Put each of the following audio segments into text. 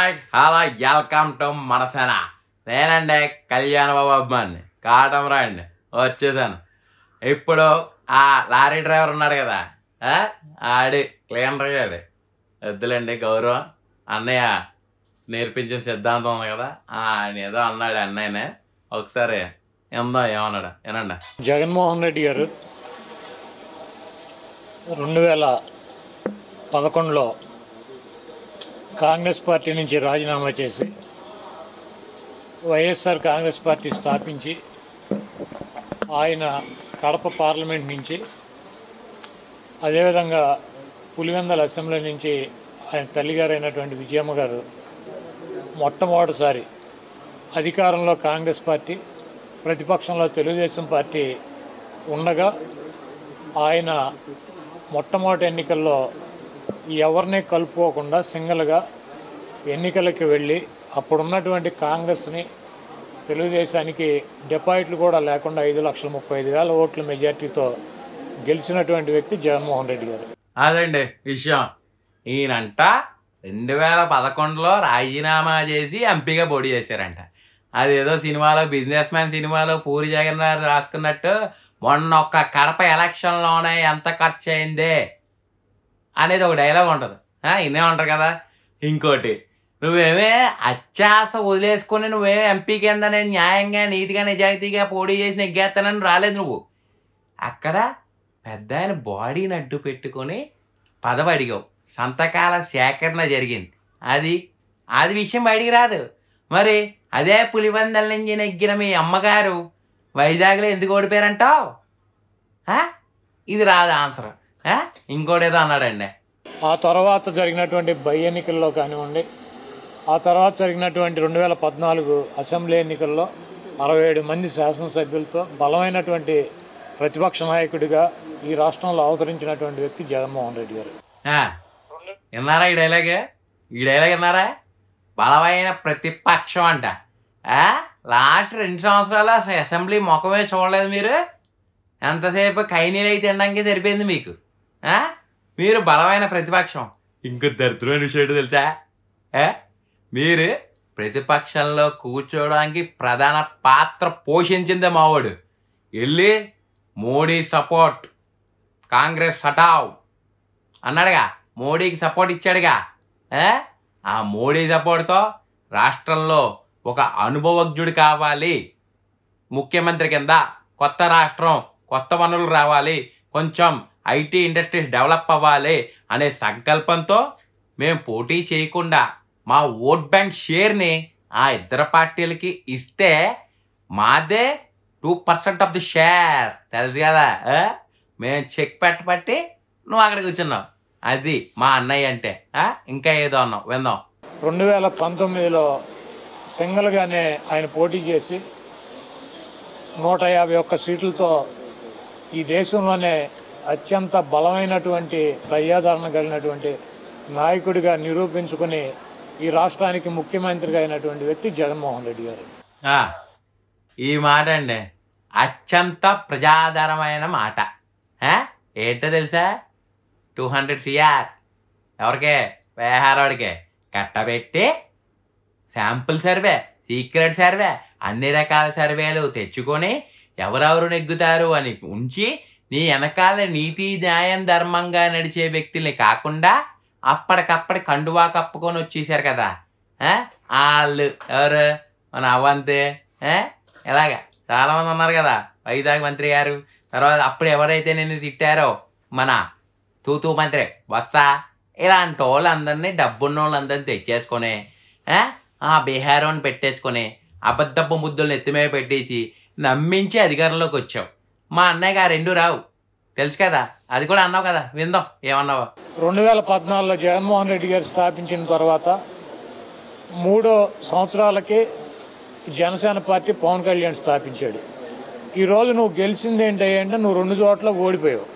hi hello welcome to Manasena నేనండి కళ్యాణ బాబు అబ్బాయి కాటం రాయండి వచ్చేసాను ఇప్పుడు ఆ లారీ డ్రైవర్ ఉన్నాడు కదా ఆడి క్లీనర్ గాడు వద్దులేండి గౌరవం అన్నయ్య నేర్పించే సిద్ధాంతం ఉంది కదా ఆయన ఏదో అన్నాడు అన్నయ్యనే ఒకసారి ఎందో ఏమన్నాడు ఏనండి జగన్మోహన్ రెడ్డి గారు రెండు వేల పదకొండులో కాంగ్రెస్ పార్టీ నుంచి రాజీనామా చేసి వైఎస్ఆర్ కాంగ్రెస్ పార్టీ స్థాపించి ఆయన కడప పార్లమెంట్ నుంచి అదేవిధంగా పులివెందల అసెంబ్లీ నుంచి ఆయన తల్లిగారు అయినటువంటి విజయమ్మ గారు మొట్టమొదటిసారి అధికారంలో కాంగ్రెస్ పార్టీ ప్రతిపక్షంలో తెలుగుదేశం పార్టీ ఉండగా ఆయన మొట్టమొదటి ఎన్నికల్లో ఎవరిని కలుపుకోకుండా సింగిల్గా ఎన్నికలకి వెళ్ళి అప్పుడున్నటువంటి కాంగ్రెస్ని తెలుగుదేశానికి డిపాజిట్లు కూడా లేకుండా ఐదు లక్షల ముప్పై ఐదు వేల ఓట్ల మెజార్టీతో గెలిచినటువంటి వ్యక్తి జగన్మోహన్ రెడ్డి గారు అదండి విషయం ఈయనంట రెండు వేల పదకొండులో రాజీనామా చేసి ఎంపీగా పోటీ చేశారంట అదేదో సినిమాలో బిజినెస్ మ్యాన్ సినిమాలో పూరి జగన్నాథ్ రాసుకున్నట్టు మొన్న ఒక్క కడప ఎలక్షన్లోనే ఎంత ఖర్చు అయిందే అనేది ఒక డైలాగ్ ఉంటుంది ఇన్నే ఉంటారు కదా ఇంకోటి నువ్వేమే అత్యాస వదిలేసుకొని నువ్వేమే ఎంపీ కింద నేను న్యాయంగా నీతిగా నిజాయితీగా పోటీ చేసి నెగ్గేస్తానని రాలేదు నువ్వు అక్కడ పెద్ద ఆయన బాడీని అడ్డు పెట్టుకొని పదవి అడిగావు సంతకాల సేకరణ జరిగింది అది అది విషయం బయటికి రాదు మరి అదే పులిబందల నుంచి నెగ్గిన మీ అమ్మగారు వైజాగ్లో ఎందుకు ఓడిపోయారంటావు ఇది రాదు ఆన్సర్ ఇంకోటేదో అన్నాడండి ఆ తర్వాత జరిగినటువంటి బై ఎన్నికల్లో కానివ్వండి ఆ తర్వాత జరిగినటువంటి రెండు వేల పద్నాలుగు అసెంబ్లీ ఎన్నికల్లో అరవై ఏడు మంది శాసనసభ్యులతో బలమైనటువంటి ప్రతిపక్ష నాయకుడిగా ఈ రాష్ట్రంలో అవతరించినటువంటి వ్యక్తి జగన్మోహన్ రెడ్డి గారు విన్నారా ఈ డైలాగ్ ఈ డైలాగ్ విన్నారా బలమైన ప్రతిపక్షం అంట లాస్ట్ రెండు సంవత్సరాలు అసలు అసెంబ్లీ ముఖమే చూడలేదు మీరు ఎంతసేపు కైనీలు అయితే తినడానికి సరిపోయింది మీకు మీరు బలమైన ప్రతిపక్షం ఇంకో దరిద్రమైన విషయం తెలుసా తెలుసా మీరు ప్రతిపక్షంలో కూర్చోవడానికి ప్రధాన పాత్ర పోషించిందే మావాడు వెళ్ళి మోడీ సపోర్ట్ కాంగ్రెస్ సటావ్ అన్నాడుగా మోడీకి సపోర్ట్ ఇచ్చాడుగా ఆ మోడీ సపోర్ట్తో రాష్ట్రంలో ఒక అనుభవజ్ఞుడు కావాలి ముఖ్యమంత్రి కింద కొత్త రాష్ట్రం కొత్త వనరులు రావాలి కొంచెం ఐటీ ఇండస్ట్రీస్ డెవలప్ అవ్వాలి అనే సంకల్పంతో మేము పోటీ చేయకుండా మా ఓట్ బ్యాంక్ షేర్ని ఆ ఇద్దరు పార్టీలకి ఇస్తే మాదే two percent of the share తెలుసు కదా మేము చెక్ పెట్టబట్టి నువ్వు అక్కడికి కూర్చున్నావు అది మా అన్నయ్య అంటే ఇంకా ఏదో అన్నావు విందాం రెండు వేల పంతొమ్మిదిలో సింగిల్గానే ఆయన పోటీ చేసి నూట యాభై ఒక్క సీట్లతో ఈ దేశంలోనే అత్యంత బలమైనటువంటి ప్రజాదరణ కలిగినటువంటి నాయకుడిగా నిరూపించుకుని ఈ రాష్ట్రానికి ముఖ్యమంత్రిగా అయినటువంటి వ్యక్తి జగన్మోహన్ రెడ్డి గారు ఈ మాట అండి అత్యంత ప్రజాదరమైన మాట ఏంటో తెలుసా టూ హండ్రెడ్ సిఆర్ ఎవరికే వేహారవాడికే కట్టబెట్టి శాంపుల్ సర్వే సీక్రెట్ సర్వే అన్ని రకాల సర్వేలు తెచ్చుకొని ఎవరెవరు నెగ్గుతారు అని ఉంచి నీ వెనకాల నీతి న్యాయం ధర్మంగా నడిచే వ్యక్తుల్ని కాకుండా అప్పటికప్పటి కండువా కప్పుకొని వచ్చేసారు కదా వాళ్ళు ఎవరు మన అవంతే ఇలాగ చాలామంది ఉన్నారు కదా వైజాగ్ మంత్రి గారు తర్వాత అప్పుడు ఎవరైతే నేను తిట్టారో మన తూతు మంత్రి వస్తా ఇలాంటి వాళ్ళందరినీ డబ్బున్న వాళ్ళందరినీ తెచ్చేసుకొని ఆ బీహారం పెట్టేసుకొని అబద్ధపు ముద్దులను ఎత్తిమే పెట్టేసి నమ్మించి అధికారంలోకి వచ్చావు మా అన్నయ్య గారు రెండు రావు తెలుసు కదా అది కూడా అన్నావు కదా విందాం ఏమన్నావా రెండు వేల పద్నాలుగులో జగన్మోహన్ రెడ్డి గారు స్థాపించిన తర్వాత మూడో సంవత్సరాలకి జనసేన పార్టీ పవన్ కళ్యాణ్ స్థాపించాడు ఈరోజు నువ్వు గెలిచింది ఏంటి అంటే నువ్వు రెండు చోట్ల ఓడిపోయావు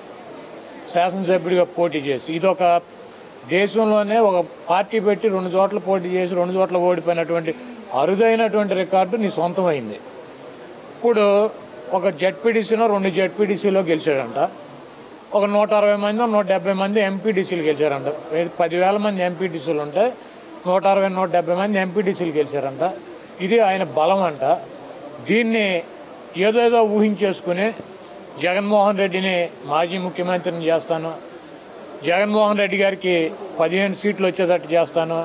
శాసనసభ్యుడిగా పోటీ చేసి ఇదొక దేశంలోనే ఒక పార్టీ పెట్టి రెండు చోట్ల పోటీ చేసి రెండు చోట్ల ఓడిపోయినటువంటి అరుదైనటువంటి రికార్డు నీ సొంతమైంది ఇప్పుడు ఒక జెడ్పీడీసీలో రెండు జెడ్పీడీసీలో గెలిచాడంట ఒక నూట అరవై మంది నూట డెబ్బై మంది ఎంపీడీసీలు గెలిచారంట పదివేల మంది ఎంపీటీసీలు ఉంటే నూట అరవై నూట డెబ్బై మంది ఎంపీటీసీలు గెలిచారంట ఇది ఆయన బలం అంట దీన్ని ఏదోదో ఊహించేసుకుని జగన్మోహన్ రెడ్డిని మాజీ ముఖ్యమంత్రిని చేస్తాను జగన్మోహన్ రెడ్డి గారికి పదిహేను సీట్లు వచ్చేటట్టు చేస్తాను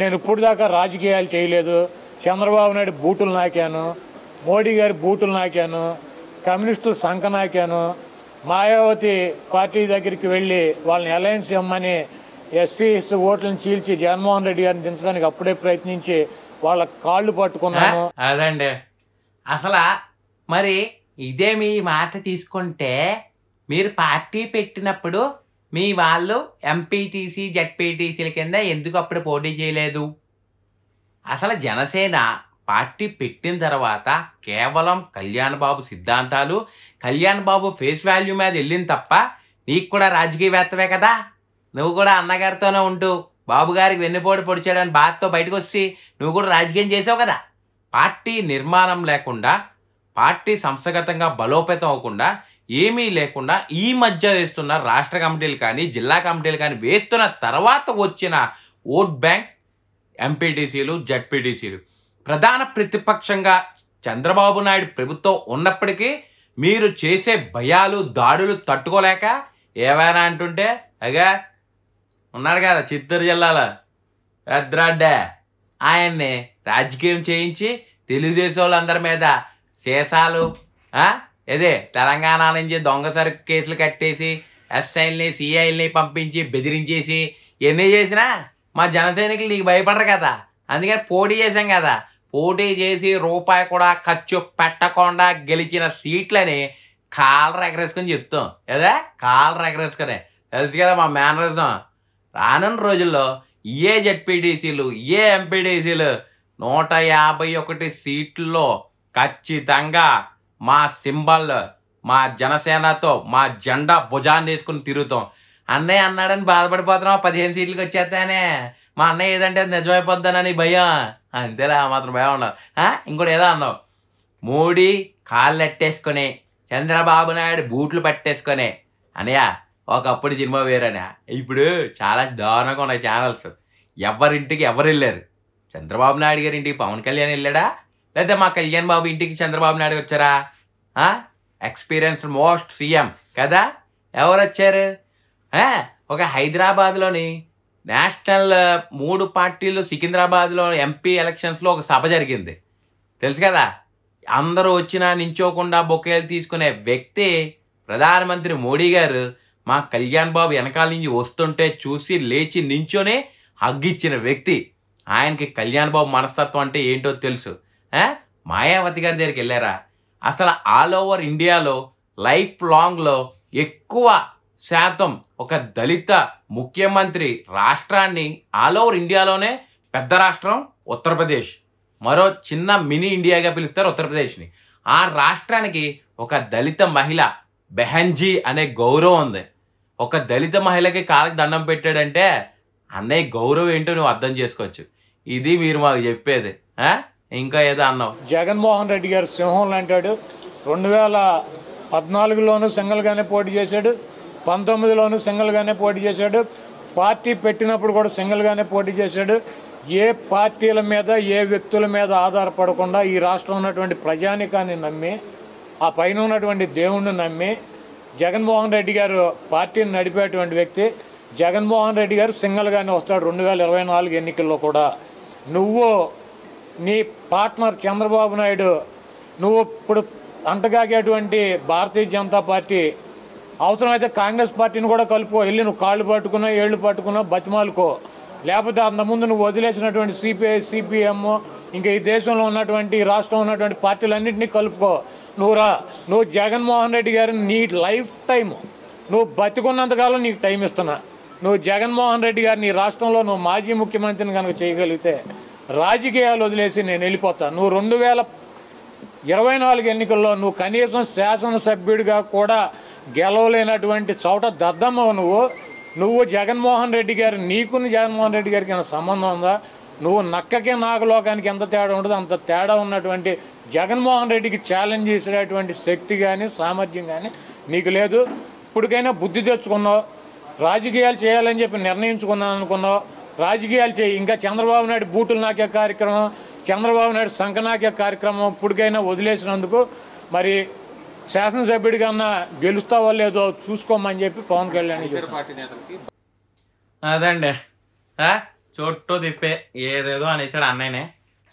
నేను ఇప్పుడు దాకా రాజకీయాలు చేయలేదు చంద్రబాబు నాయుడు బూటులు నాకాను మోడీ గారి బూటులు నాకాను కమ్యూనిస్టులు సంఖ నాకాను మాయావతి పార్టీ దగ్గరికి వెళ్ళి వాళ్ళని అలయన్స్ ఇమ్మని ఎస్సీ ఓట్లను చీల్చి జగన్మోహన్ రెడ్డి గారిని దించడానికి అప్పుడే ప్రయత్నించి వాళ్ళ కాళ్ళు పట్టుకున్నాను అదండి అసలు మరి ఇదే మీ మాట తీసుకుంటే మీరు పార్టీ పెట్టినప్పుడు మీ వాళ్ళు ఎంపీటీసీ జెడ్పీటీసీల కింద ఎందుకు అప్పుడు పోటీ చేయలేదు అసలు జనసేన పార్టీ పెట్టిన తర్వాత కేవలం కళ్యాణ్ బాబు సిద్ధాంతాలు కళ్యాణ్ బాబు ఫేస్ వాల్యూ మీద వెళ్ళింది తప్ప నీకు కూడా రాజకీయవేత్తవే కదా నువ్వు కూడా అన్నగారితోనే ఉంటూ బాబుగారికి వెన్నుపోటు పొడిచాడని బాధతో బయటకు వచ్చి నువ్వు కూడా రాజకీయం చేసావు కదా పార్టీ నిర్మాణం లేకుండా పార్టీ సంస్థగతంగా బలోపేతం అవ్వకుండా ఏమీ లేకుండా ఈ మధ్య వేస్తున్న రాష్ట్ర కమిటీలు కానీ జిల్లా కమిటీలు కానీ వేస్తున్న తర్వాత వచ్చిన ఓట్ బ్యాంక్ ఎంపీటీసీలు జడ్పీటీసీలు ప్రధాన ప్రతిపక్షంగా చంద్రబాబు నాయుడు ప్రభుత్వం ఉన్నప్పటికీ మీరు చేసే భయాలు దాడులు తట్టుకోలేక ఏమైనా అంటుంటే అగా ఉన్నారు కదా చిత్తూరు జిల్లాలో పెద్రాడ్డ ఆయన్ని రాజకీయం చేయించి తెలుగుదేశం వాళ్ళందరి మీద శేషాలు అదే తెలంగాణ నుంచి దొంగ సరుకు కేసులు కట్టేసి ఎస్ఐల్ని సిఐల్ని పంపించి బెదిరించేసి ఎన్ని చేసినా మా జనసైనికులు నీకు భయపడరు కదా అందుకని పోటీ చేశాం కదా పోటీ చేసి రూపాయి కూడా ఖర్చు పెట్టకుండా గెలిచిన సీట్లని కాళ్ళ ఎగరేసుకొని చెప్తాం ఏదే కాళ్ళ ఎగరేసుకొని తెలుసు కదా మా మేనరిజం రానున్న రోజుల్లో ఏ జడ్పీటీసీలు ఏ ఎంపీడీసీలు నూట యాభై ఒకటి సీట్లలో ఖచ్చితంగా మా సింబల్ మా జనసేనతో మా జెండా భుజాన్ని వేసుకుని తిరుగుతాం అన్నయ్య అన్నాడని బాధపడిపోతున్నాం పదిహేను సీట్లకు వచ్చేస్తానే మా అన్నయ్య ఏదంటే నిజమైపోద్దానని భయం అంతేలా ఆ మాత్రం భయం ఉండాలి ఇంకోటి ఏదో అన్నావు మోడీ కాళ్ళు ఎట్టేసుకొని చంద్రబాబు నాయుడు బూట్లు పట్టేసుకొని అనయ్య ఒకప్పుడు సినిమా వేరేనా ఇప్పుడు చాలా దారుణంగా ఉన్నాయి ఛానల్స్ ఎవరింటికి ఎవరు వెళ్ళారు చంద్రబాబు నాయుడు గారి ఇంటికి పవన్ కళ్యాణ్ వెళ్ళాడా లేదా మా కళ్యాణ్ బాబు ఇంటికి చంద్రబాబు నాయుడు వచ్చారా ఎక్స్పీరియన్స్ మోస్ట్ సీఎం కదా ఎవరు వచ్చారు ఒక హైదరాబాద్లోని నేషనల్ మూడు పార్టీలు సికింద్రాబాద్లో ఎంపీ ఎలక్షన్స్లో ఒక సభ జరిగింది తెలుసు కదా అందరూ వచ్చినా నించోకుండా బొకేలు తీసుకునే వ్యక్తి ప్రధానమంత్రి మోడీ గారు మా కళ్యాణ్ బాబు వెనకాల నుంచి వస్తుంటే చూసి లేచి నించోనే హగ్గిచ్చిన వ్యక్తి ఆయనకి కళ్యాణ్ బాబు మనస్తత్వం అంటే ఏంటో తెలుసు మాయావతి గారి దగ్గరికి వెళ్ళారా అసలు ఆల్ ఓవర్ ఇండియాలో లైఫ్ లాంగ్లో ఎక్కువ శాతం ఒక దళిత ముఖ్యమంత్రి రాష్ట్రాన్ని ఆల్ ఓవర్ ఇండియాలోనే పెద్ద రాష్ట్రం ఉత్తరప్రదేశ్ మరో చిన్న మినీ ఇండియాగా పిలుస్తారు ఉత్తరప్రదేశ్ని ఆ రాష్ట్రానికి ఒక దళిత మహిళ బెహన్జీ అనే గౌరవం ఉంది ఒక దళిత మహిళకి కాలకి దండం పెట్టాడంటే అన్నయ్య గౌరవం ఏంటో నువ్వు అర్థం చేసుకోవచ్చు ఇది మీరు మాకు చెప్పేది ఇంకా ఏదో అన్నావు జగన్మోహన్ రెడ్డి గారు సింహం అంటాడు రెండు వేల పద్నాలుగులోనూ సింగల్గానే పోటీ చేశాడు పంతొమ్మిదిలోనూ గానే పోటీ చేశాడు పార్టీ పెట్టినప్పుడు కూడా గానే పోటీ చేశాడు ఏ పార్టీల మీద ఏ వ్యక్తుల మీద ఆధారపడకుండా ఈ రాష్ట్రం ఉన్నటువంటి ప్రజానికాన్ని నమ్మి ఆ పైన ఉన్నటువంటి దేవుణ్ణి నమ్మి జగన్మోహన్ రెడ్డి గారు పార్టీని నడిపేటువంటి వ్యక్తి జగన్మోహన్ రెడ్డి గారు గానే వస్తాడు రెండు వేల ఇరవై నాలుగు ఎన్నికల్లో కూడా నువ్వు నీ పార్ట్నర్ చంద్రబాబు నాయుడు నువ్వు ఇప్పుడు అంటగాగేటువంటి భారతీయ జనతా పార్టీ అవసరమైతే కాంగ్రెస్ పార్టీని కూడా కలుపుకో వెళ్ళి నువ్వు కాళ్ళు పట్టుకున్నా ఏళ్ళు పట్టుకున్నా బతిమాలుకో లేకపోతే అంతకుముందు నువ్వు వదిలేసినటువంటి సిపిఐ సిపిఎం ఇంకా ఈ దేశంలో ఉన్నటువంటి రాష్ట్రం ఉన్నటువంటి పార్టీలన్నింటినీ కలుపుకో నువ్వు రా నువ్వు జగన్మోహన్ రెడ్డి గారిని నీ లైఫ్ టైం నువ్వు బతికున్నంతకాలం నీకు టైం ఇస్తున్నా నువ్వు జగన్మోహన్ రెడ్డి గారిని రాష్ట్రంలో నువ్వు మాజీ ముఖ్యమంత్రిని కనుక చేయగలిగితే రాజకీయాలు వదిలేసి నేను వెళ్ళిపోతాను నువ్వు రెండు వేల ఇరవై నాలుగు ఎన్నికల్లో నువ్వు కనీసం శాసనసభ్యుడిగా కూడా గెలవలేనటువంటి చోట దద్దమ్మ నువ్వు నువ్వు జగన్మోహన్ రెడ్డి గారు నీకు జగన్మోహన్ రెడ్డి గారికి సంబంధం ఉందా నువ్వు నక్కకి నాగలోకానికి ఎంత తేడా ఉండదు అంత తేడా ఉన్నటువంటి జగన్మోహన్ రెడ్డికి ఛాలెంజ్ చేసేటువంటి శక్తి కానీ సామర్థ్యం కానీ నీకు లేదు ఇప్పటికైనా బుద్ధి తెచ్చుకున్నావు రాజకీయాలు చేయాలని చెప్పి నిర్ణయించుకున్నాను అనుకున్నావు రాజకీయాలు చేయి ఇంకా చంద్రబాబు నాయుడు బూటులు నాకే కార్యక్రమం చంద్రబాబు నాయుడు సంకనాకే కార్యక్రమం ఇప్పటికైనా వదిలేసినందుకు మరి శాసనసభ్యుడి కన్నా గెలుస్తావో లేదో చూసుకోమని చెప్పి పవన్ కళ్యాణ్ అదండి చోటు తిప్పే ఏదేదో అనేసాడు అన్నయ్యనే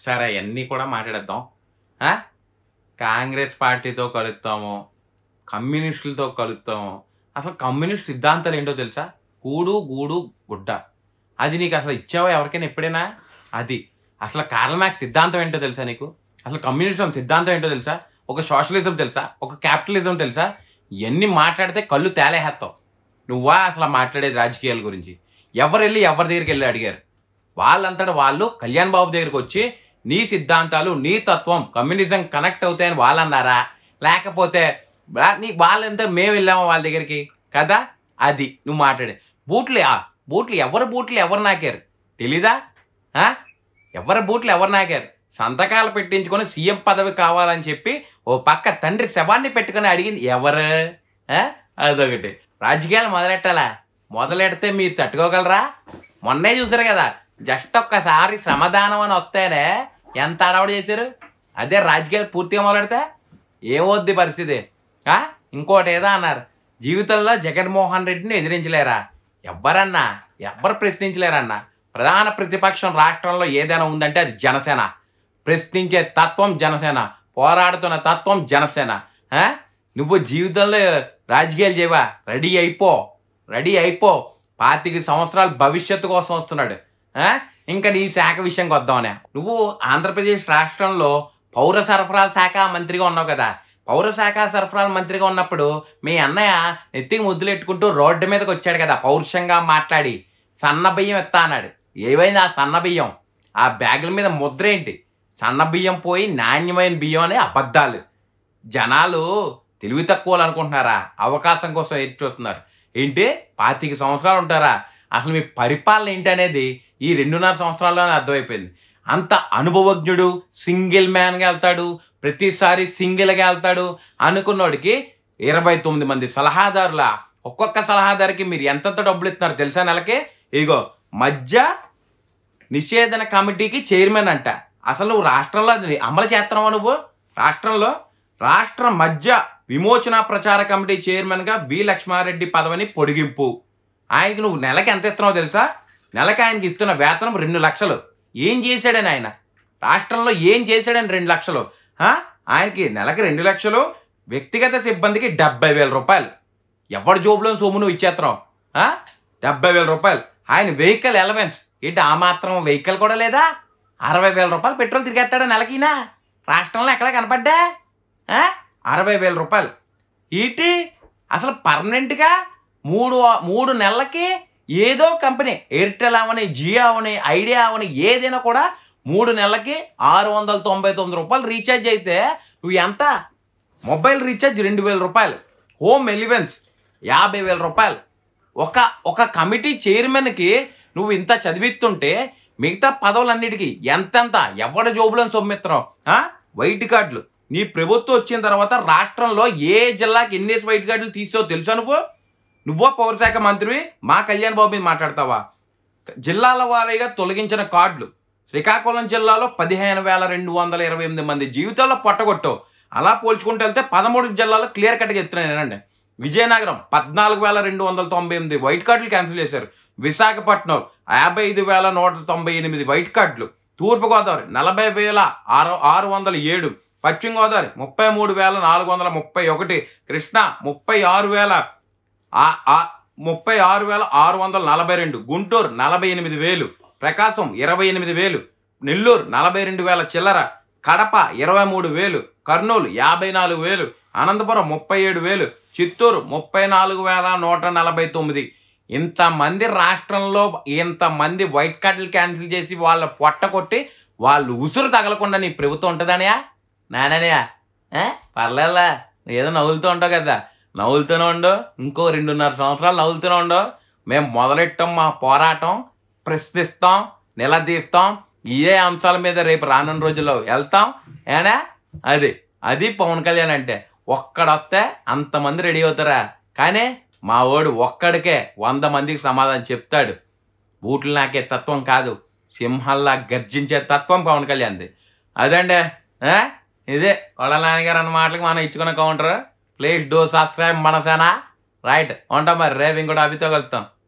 సరే అవన్నీ కూడా మాట్లాడేద్దాం కాంగ్రెస్ పార్టీతో కలుస్తాము కమ్యూనిస్టులతో కలుస్తాము అసలు కమ్యూనిస్ట్ సిద్ధాంతాలు ఏంటో తెలుసా కూడు గూడు గుడ్డ అది నీకు అసలు ఇచ్చావా ఎవరికైనా ఎప్పుడైనా అది అసలు మ్యాక్స్ సిద్ధాంతం ఏంటో తెలుసా నీకు అసలు కమ్యూనిస్టం సిద్ధాంతం ఏంటో తెలుసా ఒక సోషలిజం తెలుసా ఒక క్యాపిటలిజం తెలుసా ఇవన్నీ మాట్లాడితే కళ్ళు తేలేహేస్తావు నువ్వా అసలు మాట్లాడేది రాజకీయాల గురించి ఎవరు వెళ్ళి ఎవరి దగ్గరికి వెళ్ళి అడిగారు వాళ్ళంతటా వాళ్ళు కళ్యాణ్ బాబు దగ్గరికి వచ్చి నీ సిద్ధాంతాలు నీ తత్వం కమ్యూనిజం కనెక్ట్ అవుతాయని వాళ్ళు అన్నారా లేకపోతే నీ వాళ్ళంతా మేము వెళ్ళామా వాళ్ళ దగ్గరికి కదా అది నువ్వు మాట్లాడే బూట్లు బూట్లు ఎవరు బూట్లు ఎవరు నాకారు తెలీదా ఎవరి బూట్లు ఎవరు నాకారు సంతకాలు పెట్టించుకొని సీఎం పదవి కావాలని చెప్పి ఓ పక్క తండ్రి శవాన్ని పెట్టుకుని అడిగింది ఎవరు అదొకటి రాజకీయాలు మొదలెట్టాలా మొదలెడితే మీరు తట్టుకోగలరా మొన్నే చూసారు కదా జస్ట్ ఒక్కసారి శ్రమదానం అని వస్తేనే ఎంత అడవడు చేశారు అదే రాజకీయాలు పూర్తిగా మొదలెడితే ఏమొద్ది పరిస్థితి ఇంకోటి ఏదో అన్నారు జీవితంలో జగన్మోహన్ రెడ్డిని ఎదిరించలేరా ఎవ్వరన్నా ఎవ్వరు ప్రశ్నించలేరన్నా ప్రధాన ప్రతిపక్షం రాష్ట్రంలో ఏదైనా ఉందంటే అది జనసేన ప్రశ్నించే తత్వం జనసేన పోరాడుతున్న తత్వం జనసేన నువ్వు జీవితంలో రాజకీయాలు చేయవా రెడీ అయిపో రెడీ అయిపో పాతిక సంవత్సరాలు భవిష్యత్తు కోసం వస్తున్నాడు ఇంకా నీ శాఖ విషయంకి వద్దామనే నువ్వు ఆంధ్రప్రదేశ్ రాష్ట్రంలో పౌర సరఫరాల శాఖ మంత్రిగా ఉన్నావు కదా పౌర శాఖ సరఫరాల మంత్రిగా ఉన్నప్పుడు మీ అన్నయ్య నెత్తికి ముద్దులెట్టుకుంటూ రోడ్డు మీదకి వచ్చాడు కదా పౌరుషంగా మాట్లాడి సన్న బియ్యం ఇస్తా అన్నాడు ఏవైంది ఆ సన్న బియ్యం ఆ బ్యాగుల మీద ముద్ర ఏంటి సన్న బియ్యం పోయి నాణ్యమైన బియ్యం అనే అబద్ధాలు జనాలు తెలివి తక్కువలు అనుకుంటున్నారా అవకాశం కోసం ఎదురు చూస్తున్నారు ఏంటి పాతిక సంవత్సరాలు ఉంటారా అసలు మీ పరిపాలన ఏంటి అనేది ఈ రెండున్నర సంవత్సరాల్లోనే అర్థమైపోయింది అంత అనుభవజ్ఞుడు సింగిల్ మ్యాన్గా వెళ్తాడు ప్రతిసారి సింగిల్గా వెళ్తాడు అనుకున్నోడికి ఇరవై తొమ్మిది మంది సలహాదారుల ఒక్కొక్క సలహాదారికి మీరు ఎంతంత డబ్బులు ఇస్తున్నారు తెలుసా నెలకే ఇదిగో మధ్య నిషేధన కమిటీకి చైర్మన్ అంట అసలు రాష్ట్రంలో అమలు చేస్తున్నావా నువ్వు రాష్ట్రంలో రాష్ట్ర మధ్య విమోచన ప్రచార కమిటీ చైర్మన్గా వి లక్ష్మారెడ్డి పదవిని పొడిగింపు ఆయనకి నువ్వు నెలకి ఎంత ఇస్తున్నావు తెలుసా నెలకి ఆయనకి ఇస్తున్న వేతనం రెండు లక్షలు ఏం చేశాడని ఆయన రాష్ట్రంలో ఏం చేశాడని రెండు లక్షలు ఆయనకి నెలకి రెండు లక్షలు వ్యక్తిగత సిబ్బందికి డెబ్బై వేల రూపాయలు ఎవరి జోబులో సొమ్ము నువ్వు ఇచ్చేస్తున్నావు డెబ్బై వేల రూపాయలు ఆయన వెహికల్ ఎలవెన్స్ ఏంటి ఆ మాత్రం వెహికల్ కూడా లేదా అరవై వేల రూపాయలు పెట్రోల్ తిరిగేస్తాడు నెలకినా రాష్ట్రంలో ఎక్కడ కనపడ్డా అరవై వేల రూపాయలు ఏంటి అసలు పర్మనెంట్గా మూడు మూడు నెలలకి ఏదో కంపెనీ ఎయిర్టెల్ అవని జియో అవని ఐడియా అవని ఏదైనా కూడా మూడు నెలలకి ఆరు వందల తొంభై తొమ్మిది రూపాయలు రీఛార్జ్ అయితే నువ్వు ఎంత మొబైల్ రీఛార్జ్ రెండు వేల రూపాయలు హోమ్ ఎలివెన్స్ యాభై వేల రూపాయలు ఒక ఒక కమిటీ చైర్మన్కి నువ్వు ఇంత చదివిస్తుంటే మిగతా పదవులన్నిటికీ ఎంతెంత ఎవడ జోబులను సొమ్మిత్తనం వైట్ కార్డులు నీ ప్రభుత్వం వచ్చిన తర్వాత రాష్ట్రంలో ఏ జిల్లాకి ఎన్నేసి వైట్ కార్డులు తీసావు తెలుసా నువ్వు నువ్వో పౌరశాఖ మంత్రివి మా కళ్యాణ్ బాబు మీద మాట్లాడతావా జిల్లాల వారీగా తొలగించిన కార్డులు శ్రీకాకుళం జిల్లాలో పదిహేను వేల రెండు వందల ఇరవై ఎనిమిది మంది జీవితాల్లో పొట్టగొట్టవు అలా పోల్చుకుంటూ వెళ్తే పదమూడు జిల్లాలో క్లియర్ కట్గా ఎత్తున్నానండి విజయనగరం పద్నాలుగు వేల రెండు వందల తొంభై ఎనిమిది వైట్ కార్డులు క్యాన్సిల్ చేశారు విశాఖపట్నం యాభై ఐదు వేల నూట తొంభై ఎనిమిది వైట్ కార్డులు తూర్పుగోదావరి నలభై వేల ఆరు ఆరు వందల ఏడు పశ్చిమ గోదావరి ముప్పై మూడు వేల నాలుగు వందల ముప్పై ఒకటి కృష్ణా ముప్పై ఆరు వేల ముప్పై ఆరు వేల ఆరు వందల నలభై రెండు గుంటూరు నలభై ఎనిమిది వేలు ప్రకాశం ఇరవై ఎనిమిది వేలు నెల్లూరు నలభై రెండు వేల చిల్లర కడప ఇరవై మూడు వేలు కర్నూలు యాభై నాలుగు వేలు అనంతపురం ముప్పై ఏడు వేలు చిత్తూరు ముప్పై నాలుగు వేల నూట నలభై తొమ్మిది ఇంతమంది రాష్ట్రంలో ఇంతమంది వైట్ కార్డులు క్యాన్సిల్ చేసి వాళ్ళ పొట్ట కొట్టి వాళ్ళు ఉసురు తగలకుండా నీ ప్రభుత్వం ఉంటుందనియా నానయా పర్లేదులా ఏదో నవ్వులుతూ ఉంటావు కదా నవ్వులుతూనే ఉండు ఇంకో రెండున్నర సంవత్సరాలు నవ్వులుతూనే ఉండు మేము మొదలెట్టాం మా పోరాటం ప్రశ్నిస్తాం నిలదీస్తాం ఇదే అంశాల మీద రేపు రానున్న రోజుల్లో వెళ్తాం ఏనా అది అది పవన్ కళ్యాణ్ అంటే ఒక్కడొస్తే అంతమంది రెడీ అవుతారా కానీ మా వాడు ఒక్కడికే వంద మందికి సమాధానం చెప్తాడు బూట్లు నాకే తత్వం కాదు సింహల్లా గర్జించే తత్వం పవన్ కళ్యాణ్ది అదండి ఇదే కొడల గారు అన్న మాటలకి మనం ఇచ్చుకున్న counter please do subscribe Manasena right ఉంటాం మరి రేపు ఇంకోటి అభితో కలుస్తాం